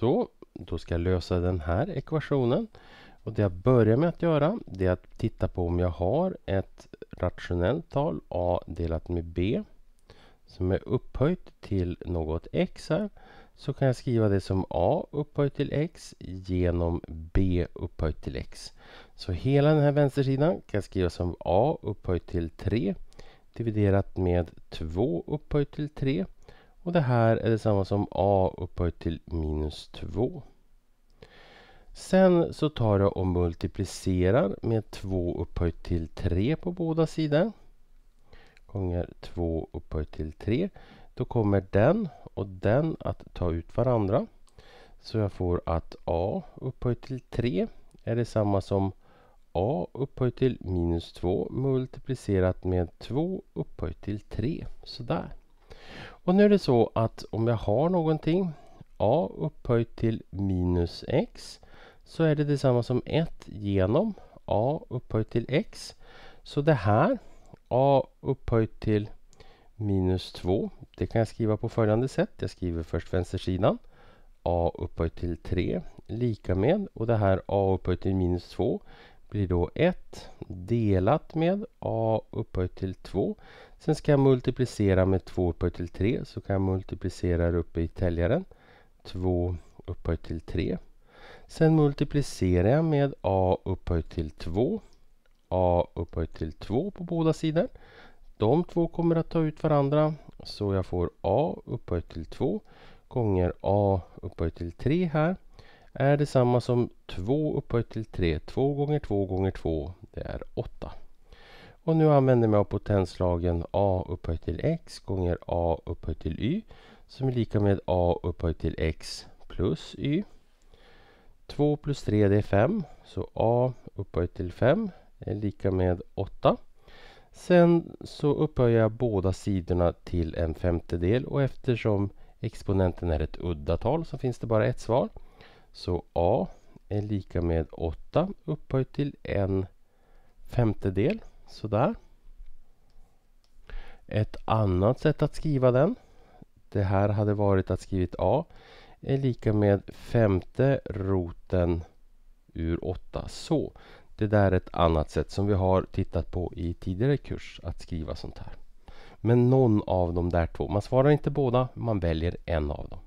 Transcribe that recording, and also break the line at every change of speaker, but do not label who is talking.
Så, då ska jag lösa den här ekvationen. Och Det jag börjar med att göra det är att titta på om jag har ett rationellt tal A delat med B som är upphöjt till något X här. Så kan jag skriva det som A upphöjt till X genom B upphöjt till X. Så hela den här vänstersidan kan jag skriva som A upphöjt till 3 dividerat med 2 upphöjt till 3 och det här är detsamma som a upphöjt till minus 2. Sen så tar jag och multiplicerar med 2 upphöjt till 3 på båda sidor. Gånger 2 upphöjt till 3. Då kommer den och den att ta ut varandra. Så jag får att a upphöjt till 3 är detsamma som a upphöjt till minus 2 multiplicerat med 2 upphöjt till 3. Sådär. Och nu är det så att om jag har någonting a upphöjt till minus x så är det detsamma som 1 genom a upphöjt till x. Så det här a upphöjt till minus 2 det kan jag skriva på följande sätt. Jag skriver först vänstersidan a upphöjt till 3 lika med och det här a upphöjt till minus 2 blir då 1 delat med a upphöjt till 2. Sen ska jag multiplicera med 2 upphöjt till 3 så kan jag multiplicera uppe i täljaren. 2 upphöjt till 3. Sen multiplicerar jag med a upphöjt till 2. a upphöjt till 2 på båda sidor. De två kommer att ta ut varandra så jag får a upphöjt till 2 gånger a upphöjt till 3 här är detsamma som 2 upphöjt till 3. 2 gånger 2 gånger 2, det är 8. Och nu använder jag mig av potenslagen a upphöjt till x gånger a upphöjt till y som är lika med a upphöjt till x plus y. 2 plus 3 det är 5, så a upphöjt till 5 är lika med 8. Sen så upphöjer jag båda sidorna till en femtedel och eftersom exponenten är ett udda tal så finns det bara ett svar. Så A är lika med 8 upphöjt till en femtedel. Sådär. Ett annat sätt att skriva den. Det här hade varit att skrivit A är lika med femte roten ur 8. Så det där är ett annat sätt som vi har tittat på i tidigare kurs att skriva sånt här. Men någon av de där två. Man svarar inte båda, man väljer en av dem.